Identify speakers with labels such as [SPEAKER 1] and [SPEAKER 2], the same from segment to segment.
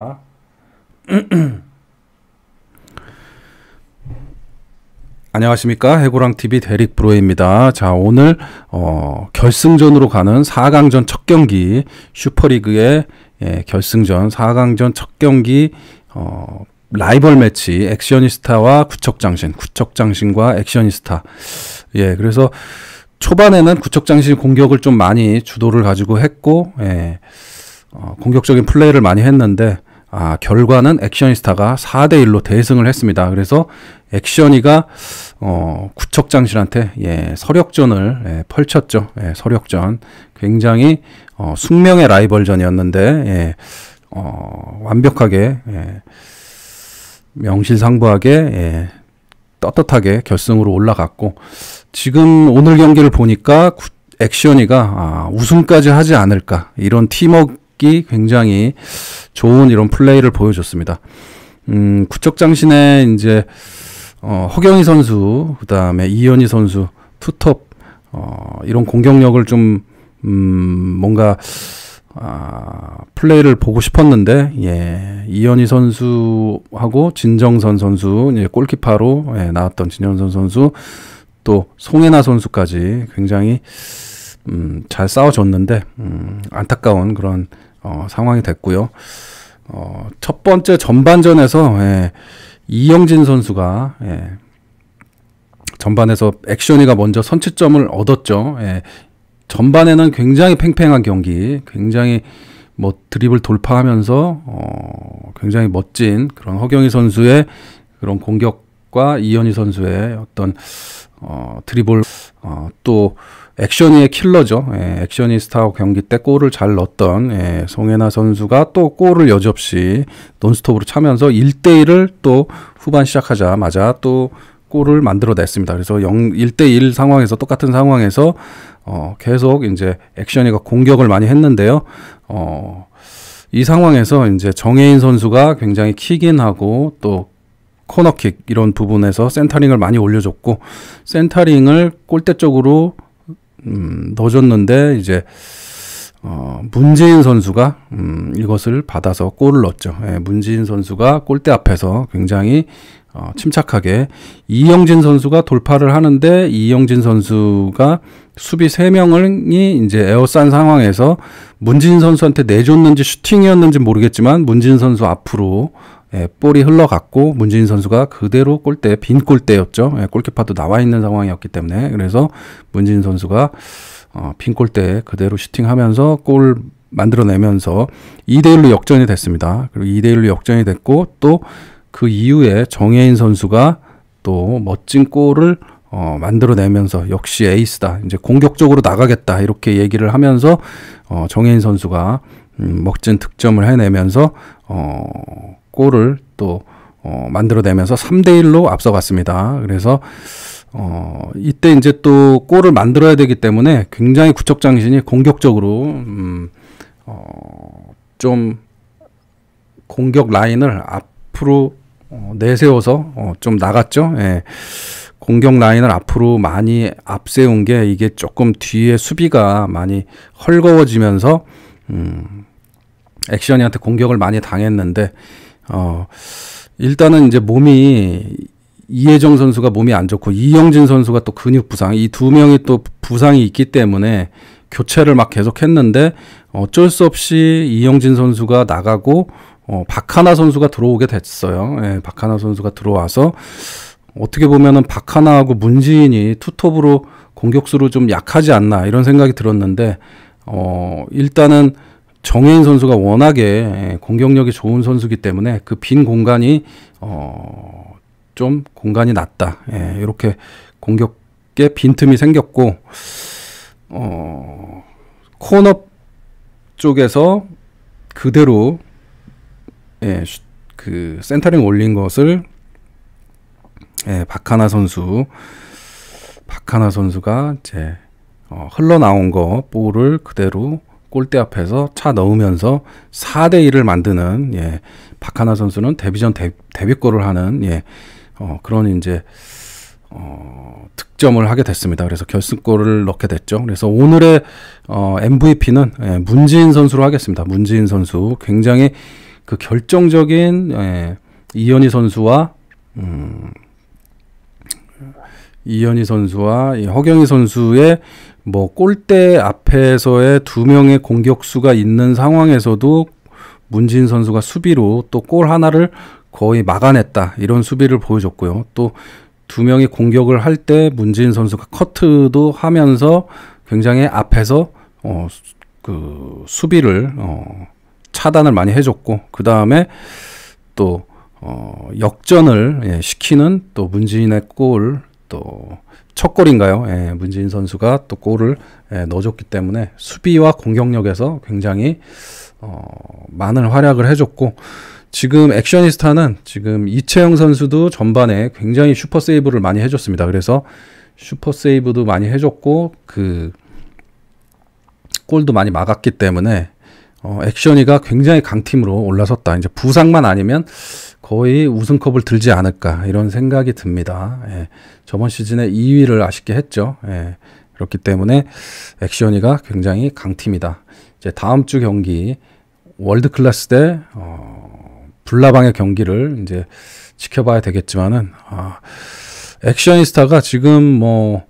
[SPEAKER 1] 아. 안녕하십니까 해고랑TV 대릭 브로입니다. 자 오늘 어, 결승전으로 가는 4강전 첫 경기 슈퍼리그의 예, 결승전 4강전 첫 경기 어, 라이벌 매치 액션이스타와 구척장신 구척장신과 액션이스타 예 그래서 초반에는 구척장신 공격을 좀 많이 주도를 가지고 했고 예, 어, 공격적인 플레이를 많이 했는데 아, 결과는 액션이스타가 4대 1로 대승을 했습니다. 그래서 액션이가 어, 구척장실한테 예, 서력전을 예, 펼쳤죠. 예, 서력전 굉장히 어, 숙명의 라이벌전이었는데 예, 어, 완벽하게 예, 명실상부하게 예, 떳떳하게 결승으로 올라갔고 지금 오늘 경기를 보니까 구, 액션이가 아, 우승까지 하지 않을까 이런 팀워크 기 굉장히 좋은 이런 플레이를 보여줬습니다. 음, 구척장신의 이제 어, 허경희 선수, 그다음에 이현희 선수 투톱 어, 이런 공격력을 좀 음, 뭔가 아, 플레이를 보고 싶었는데 예, 이현희 선수하고 진정선 선수 예, 골키파로 예, 나왔던 진정선 선수 또 송혜나 선수까지 굉장히 음, 잘 싸워줬는데 음, 안타까운 그런 어, 상황이 됐고요. 어, 첫 번째 전반전에서 예, 이영진 선수가 예, 전반에서 액션이가 먼저 선취점을 얻었죠. 예, 전반에는 굉장히 팽팽한 경기, 굉장히 뭐 드립을 돌파하면서 어, 굉장히 멋진 그런 허경희 선수의 그런 공격 과 이현희 선수의 어떤 어, 드리블 어, 또 액션이의 킬러죠. 예, 액션이 스타 경기 때 골을 잘 넣었던 예, 송혜나 선수가 또 골을 여지없이 논스톱으로 차면서 1대1을 또 후반 시작하자마자 또 골을 만들어냈습니다. 그래서 0, 1대1 상황에서 똑같은 상황에서 어, 계속 이제 액션이가 공격을 많이 했는데요. 어, 이 상황에서 이제 정혜인 선수가 굉장히 키긴 하고 또 코너킥 이런 부분에서 센터링을 많이 올려줬고 센터링을 골대 쪽으로 음, 넣어줬는데 이제 어, 문재인 선수가 음, 이것을 받아서 골을 넣었죠. 예, 문재인 선수가 골대 앞에서 굉장히 어, 침착하게 이영진 선수가 돌파를 하는데 이영진 선수가 수비 세명이 이제 에어싼 상황에서 문진 선수한테 내줬는지 슈팅이었는지 모르겠지만 문진 선수 앞으로 예, 볼이 흘러갔고 문진 선수가 그대로 골대 빈 골대였죠. 예, 골키퍼도 나와 있는 상황이었기 때문에 그래서 문진 선수가 어, 빈 골대 그대로 슈팅하면서 골 만들어내면서 2대 1로 역전이 됐습니다. 그리고 2대 1로 역전이 됐고 또그 이후에 정혜인 선수가 또 멋진 골을 어, 만들어내면서 역시 에이스다. 이제 공격적으로 나가겠다. 이렇게 얘기를 하면서 어, 정혜인 선수가 음, 멋진 득점을 해내면서 어, 골을 또 어, 만들어내면서 3대1로 앞서갔습니다. 그래서 어, 이때 이제 또 골을 만들어야 되기 때문에 굉장히 구척장신이 공격적으로 음, 어, 좀 공격 라인을 앞으로 어, 내세워서 어, 좀 나갔죠. 예. 공격 라인을 앞으로 많이 앞세운 게 이게 조금 뒤에 수비가 많이 헐거워지면서 음, 액션이한테 공격을 많이 당했는데 어, 일단은 이제 몸이 이혜정 선수가 몸이 안 좋고 이영진 선수가 또 근육 부상 이 두 명이 또 부상이 있기 때문에 교체를 막 계속했는데 어쩔 수 없이 이영진 선수가 나가고 어, 박하나 선수가 들어오게 됐어요. 예, 박하나 선수가 들어와서 어떻게 보면은 박하나하고 문지인이 투톱으로 공격수로 좀 약하지 않나 이런 생각이 들었는데 어, 일단은 정혜인 선수가 워낙에 예, 공격력이 좋은 선수기 때문에 그 빈 공간이 어, 좀 공간이 낮다. 예, 이렇게 공격에 빈틈이 생겼고 어, 코너 쪽에서 그대로 예, 그 센터링 올린 것을 예, 박하나 선수 박하나 선수가 이제 어, 흘러나온 거 볼을 그대로 골대 앞에서 차 넣으면서 4대 1을 만드는 예, 박하나 선수는 데뷔전 데, 데뷔골을 하는 예, 어, 그런 이제 어, 득점을 하게 됐습니다. 그래서 결승골을 넣게 됐죠. 그래서 오늘의 어, MVP는 예, 문지인 선수로 하겠습니다. 문지인 선수 굉장히 그 결정적인 예, 이현희 선수와 음, 이현희 선수와 허경희 선수의 뭐 골대 앞에서의 두 명의 공격수가 있는 상황에서도 문진 선수가 수비로 또 골 하나를 거의 막아냈다 이런 수비를 보여줬고요. 또 두 명이 공격을 할 때 문진 선수가 커트도 하면서 굉장히 앞에서 어, 그 수비를 어, 차단을 많이 해줬고 그 다음에 또 어, 역전을 예, 시키는 또 문진의 골, 또첫 골인가요? 예, 문진 선수가 또 골을 예, 넣어줬기 때문에 수비와 공격력에서 굉장히 어, 많은 활약을 해줬고 지금 액션이스타는 지금 이채영 선수도 전반에 굉장히 슈퍼 세이브를 많이 해줬습니다. 그래서 슈퍼 세이브도 많이 해줬고 그 골도 많이 막았기 때문에 어, 액션이가 굉장히 강팀으로 올라섰다. 이제 부상만 아니면 거의 우승컵을 들지 않을까 이런 생각이 듭니다. 예, 저번 시즌에 2위를 아쉽게 했죠. 예, 그렇기 때문에 액션이가 굉장히 강팀이다. 이제 다음 주 경기 월드 클래스 대 어, 불나방의 경기를 이제 지켜봐야 되겠지만은 아, 액션이스타가 지금 뭐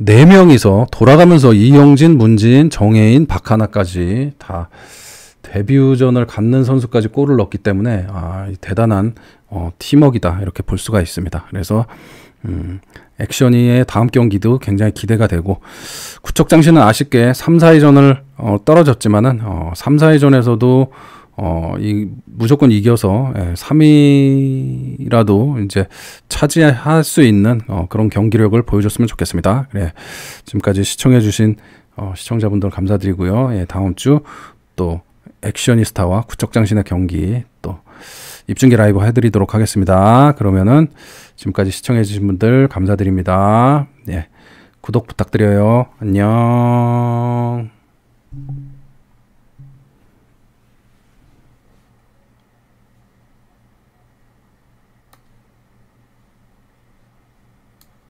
[SPEAKER 1] 4명이서 돌아가면서 이영진, 문진, 정혜인, 박하나까지 다 데뷔전을 갖는 선수까지 골을 넣었기 때문에 아, 대단한 어, 팀웍이다 이렇게 볼 수가 있습니다. 그래서 음, 액션이의 다음 경기도 굉장히 기대가 되고 구척장신은 아쉽게 3, 4위전을 어, 떨어졌지만은 어, 3, 4위전에서도 어, 이 무조건 이겨서 예, 3위라도 이제 차지할 수 있는 어, 그런 경기력을 보여줬으면 좋겠습니다. 예, 지금까지 시청해주신 어, 시청자분들 감사드리고요. 예, 다음 주또 액션이스타와 구척장신의 경기 또 입중계 라이브 해드리도록 하겠습니다. 그러면은 지금까지 시청해주신 분들 감사드립니다. 예, 구독 부탁드려요. 안녕.